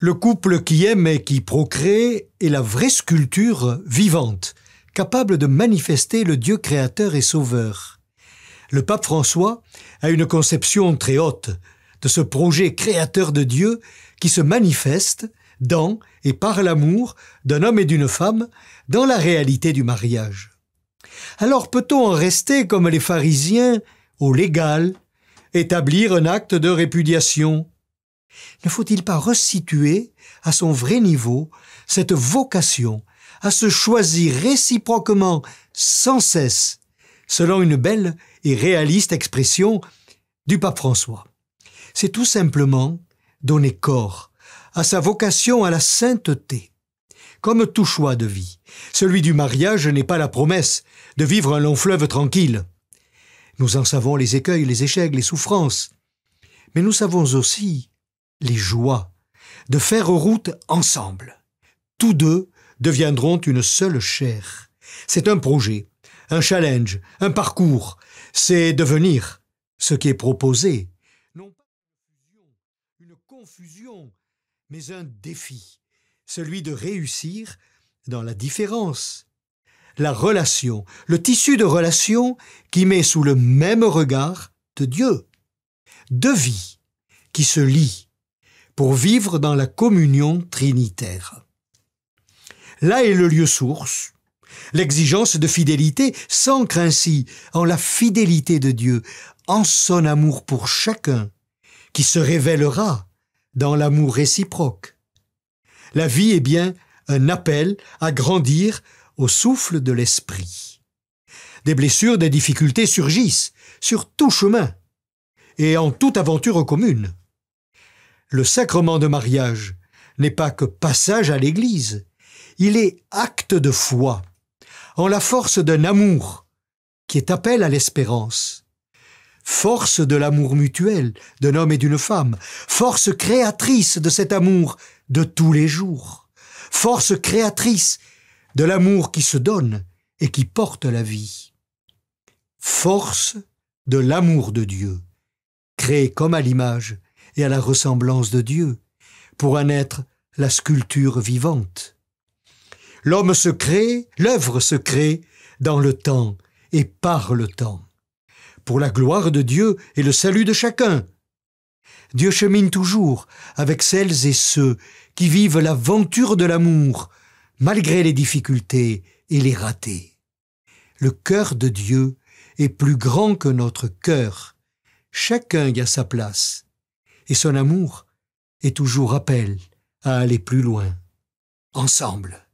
Le couple qui aime et qui procrée est la vraie sculpture vivante, capable de manifester le Dieu créateur et sauveur. Le pape François a une conception très haute de ce projet créateur de Dieu qui se manifeste dans et par l'amour d'un homme et d'une femme dans la réalité du mariage. Alors peut-on en rester comme les pharisiens au légal, établir un acte de répudiation ne faut-il pas resituer à son vrai niveau cette vocation à se choisir réciproquement sans cesse, selon une belle et réaliste expression du pape François C'est tout simplement donner corps à sa vocation à la sainteté. Comme tout choix de vie, celui du mariage n'est pas la promesse de vivre un long fleuve tranquille. Nous en savons les écueils, les échecs, les souffrances. Mais nous savons aussi les joies, de faire route ensemble. Tous deux deviendront une seule chair. C'est un projet, un challenge, un parcours. C'est devenir ce qui est proposé. Non pas une confusion, mais un défi, celui de réussir dans la différence. La relation, le tissu de relation qui met sous le même regard de Dieu. Deux vies qui se lient pour vivre dans la communion trinitaire. Là est le lieu source. L'exigence de fidélité s'ancre ainsi en la fidélité de Dieu, en son amour pour chacun, qui se révélera dans l'amour réciproque. La vie est bien un appel à grandir au souffle de l'esprit. Des blessures, des difficultés surgissent sur tout chemin et en toute aventure commune. Le sacrement de mariage n'est pas que passage à l'Église, il est acte de foi, en la force d'un amour qui est appel à l'espérance, force de l'amour mutuel d'un homme et d'une femme, force créatrice de cet amour de tous les jours, force créatrice de l'amour qui se donne et qui porte la vie, force de l'amour de Dieu, créé comme à l'image et à la ressemblance de Dieu, pour en être la sculpture vivante. L'homme se crée, l'œuvre se crée dans le temps et par le temps, pour la gloire de Dieu et le salut de chacun. Dieu chemine toujours avec celles et ceux qui vivent l'aventure de l'amour, malgré les difficultés et les ratés. Le cœur de Dieu est plus grand que notre cœur. Chacun y a sa place et son amour est toujours appel à aller plus loin, ensemble.